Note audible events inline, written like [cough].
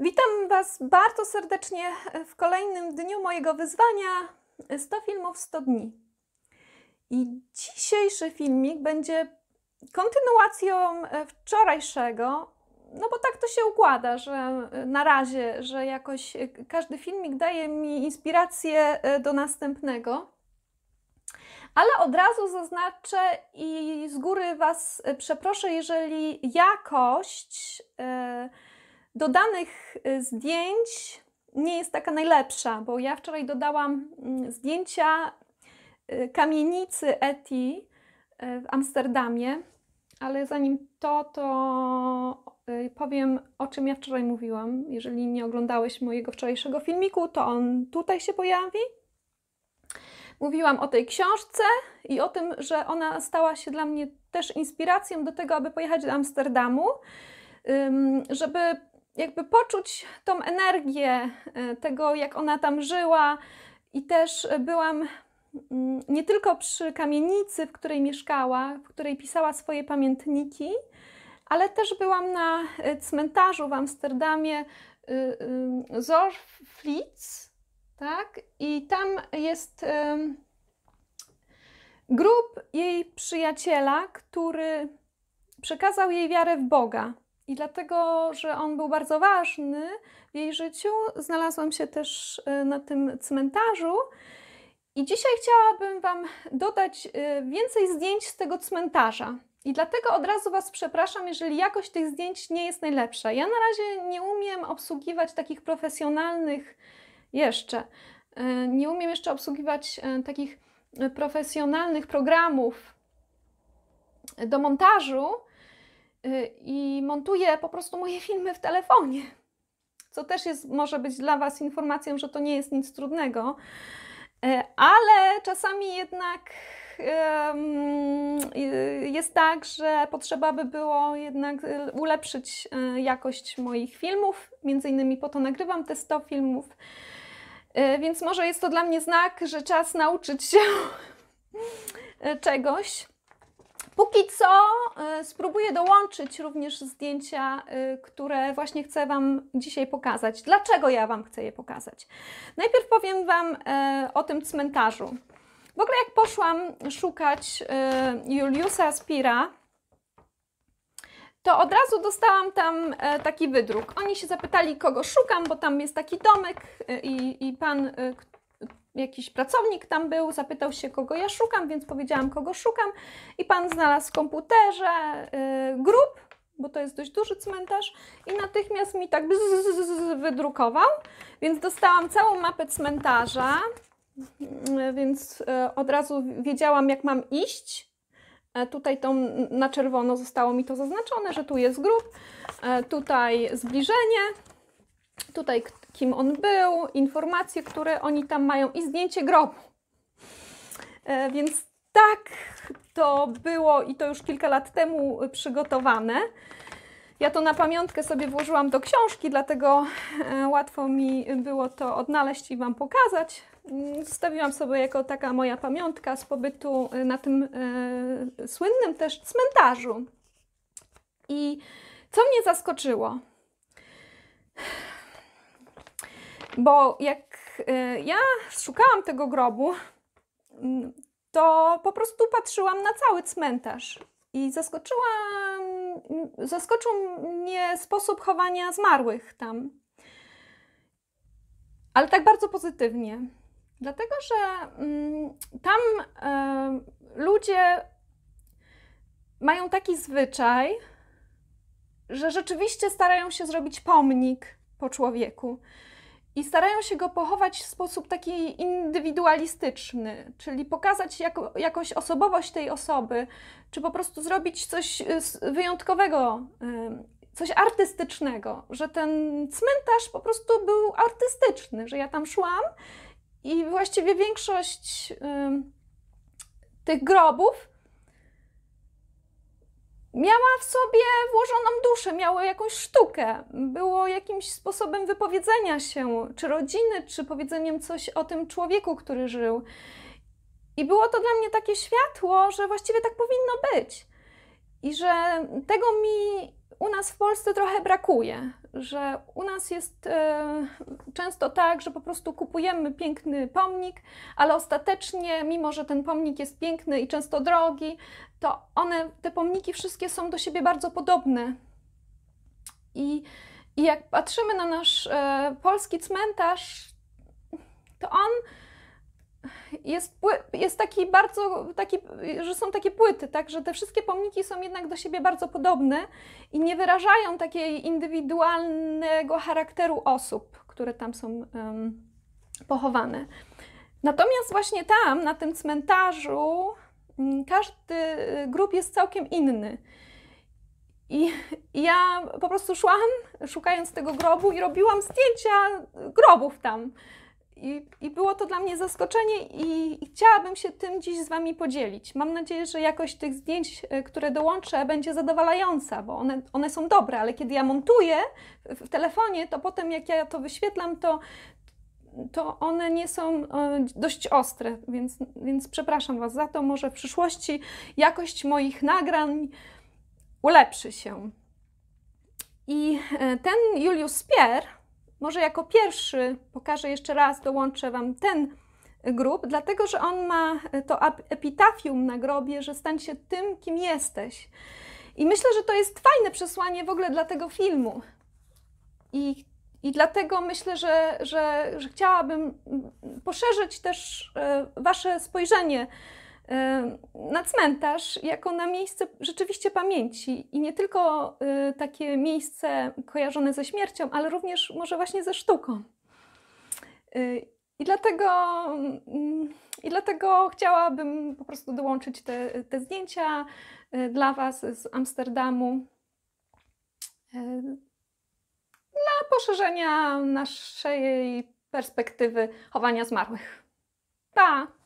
Witam Was bardzo serdecznie w kolejnym dniu mojego wyzwania 100 filmów 100 dni. I dzisiejszy filmik będzie kontynuacją e, wczorajszego, no bo tak to się układa, że e, na razie, że jakoś e, każdy filmik daje mi inspirację do następnego. Ale od razu zaznaczę i z góry Was przeproszę, jeżeli jakość. Yy, do danych y, zdjęć nie jest taka najlepsza, bo ja wczoraj dodałam mm, zdjęcia y, kamienicy Eti y, w Amsterdamie, ale zanim to, to powiem o czym ja wczoraj mówiłam. Jeżeli nie oglądałeś mojego wczorajszego filmiku, to on tutaj się pojawi. Mówiłam o tej książce i o tym, że ona stała się dla mnie też inspiracją do tego, aby pojechać do Amsterdamu, żeby jakby poczuć tą energię e, tego, jak ona tam żyła. I też byłam mm, nie tylko przy kamienicy, w której mieszkała, w której pisała swoje pamiętniki, ale też byłam na e, cmentarzu w Amsterdamie e, Zorflitz, tak? I tam jest grup jej przyjaciela, który przekazał jej wiarę w Boga. I dlatego, że on był bardzo ważny w jej życiu, znalazłam się też y, na tym cmentarzu. I dzisiaj chciałabym Wam dodać y, więcej zdjęć z tego cmentarza. I dlatego od razu Was przepraszam, jeżeli jakość tych zdjęć nie jest najlepsza. Ja na razie nie umiem obsługiwać takich profesjonalnych jeszcze. Y, nie umiem jeszcze obsługiwać takich profesjonalnych programów do montażu, Y, i montuję po prostu moje [laughs] filmy w telefonie. Co też jest, może być dla Was informacją, że to nie jest nic trudnego, e, ale czasami jednak y, jest tak, że potrzeba by było jednak y, ulepszyć e, jakość moich filmów. Między innymi po to nagrywam te 100 filmów. E, więc może jest to dla mnie znak, że czas nauczyć się [laughs] czegoś. Póki co e, spróbuję dołączyć również zdjęcia, e, które właśnie chcę Wam dzisiaj pokazać. Dlaczego ja Wam chcę je pokazać? Najpierw powiem Wam e, o tym cmentarzu. W ogóle jak poszłam szukać Juliusa Spira, to od razu dostałam tam taki wydruk. Oni się zapytali, kogo szukam, bo tam jest taki domek i, i pan, jakiś pracownik tam był, zapytał się, kogo ja szukam, więc powiedziałam, kogo szukam. I pan znalazł w komputerze yy, grup, bo to jest dość duży cmentarz, i natychmiast mi tak wydrukował, więc dostałam całą mapę cmentarza, y, więc y, od razu wiedziałam, jak mam iść. E, tutaj tą, na czerwono zostało mi to zaznaczone, że tu jest grób, e, tutaj zbliżenie, tutaj kim on był, informacje, które oni tam mają i zdjęcie grobu. E, więc tak to było i to już kilka lat temu przygotowane. Ja to na pamiątkę sobie włożyłam do książki, dlatego e, łatwo mi było to odnaleźć i Wam pokazać. Mm, zostawiłam sobie jako taka moja pamiątka z pobytu e, na tym e, słynnym też cmentarzu. I co mnie zaskoczyło? Bo jak y, ja szukałam tego grobu, mm, to po prostu patrzyłam na cały cmentarz i zaskoczyłam, zaskoczył mnie sposób chowania zmarłych tam. Ale tak bardzo pozytywnie. Dlatego, że mm, tam y, ludzie mają taki zwyczaj, że rzeczywiście starają się zrobić pomnik po człowieku i starają się go pochować w sposób taki indywidualistyczny, czyli pokazać jako, jakąś osobowość tej osoby, czy po prostu zrobić coś y, wyjątkowego, y, coś artystycznego, że ten cmentarz po prostu był artystyczny, że ja tam szłam i właściwie większość y, tych grobów miała w sobie włożoną duszę, miała jakąś sztukę, było jakimś sposobem wypowiedzenia się, czy rodziny, czy powiedzeniem coś o tym człowieku, który żył. I było to dla mnie takie światło, że właściwie tak powinno być. I że tego mi u nas w Polsce trochę brakuje, że u nas jest e, często tak, że po prostu kupujemy piękny pomnik, ale ostatecznie, mimo że ten pomnik jest piękny i często drogi, to one, te pomniki wszystkie są do siebie bardzo podobne. I, i jak patrzymy na nasz e, polski cmentarz, to on jest, jest taki bardzo, taki, że są takie płyty, tak, że te wszystkie pomniki są jednak do siebie bardzo podobne i nie wyrażają takiej indywidualnego charakteru osób, które tam są um, pochowane. Natomiast właśnie tam, na tym cmentarzu, mm, każdy y, grób jest całkiem inny. I ja po prostu szłam, szukając tego grobu, i robiłam zdjęcia grobów tam. I, I, było to dla mnie zaskoczenie i, chciałabym się tym dziś z Wami podzielić. Mam nadzieję, że jakość tych zdjęć, e, które dołączę, będzie zadowalająca, bo one, one są dobre, ale kiedy ja montuję w telefonie, to potem jak ja to wyświetlam, to, to one nie są e, dość ostre, więc, więc przepraszam Was za to. Może w przyszłości jakość moich nagrań ulepszy się. I e, ten Julius Spier, może jako pierwszy pokażę jeszcze raz, dołączę Wam ten grób, dlatego że on ma to epitafium na grobie, że stań się tym, kim jesteś. I myślę, że to jest fajne przesłanie w ogóle dla tego filmu. I, i dlatego myślę, że, że, że chciałabym poszerzyć też e, Wasze spojrzenie na cmentarz jako na miejsce rzeczywiście pamięci i nie tylko y, takie miejsce kojarzone ze śmiercią, ale również może właśnie ze sztuką. Y, I dlatego, mm, i dlatego chciałabym po prostu dołączyć te, te zdjęcia y, dla Was z Amsterdamu dla poszerzenia naszej perspektywy chowania zmarłych. Pa!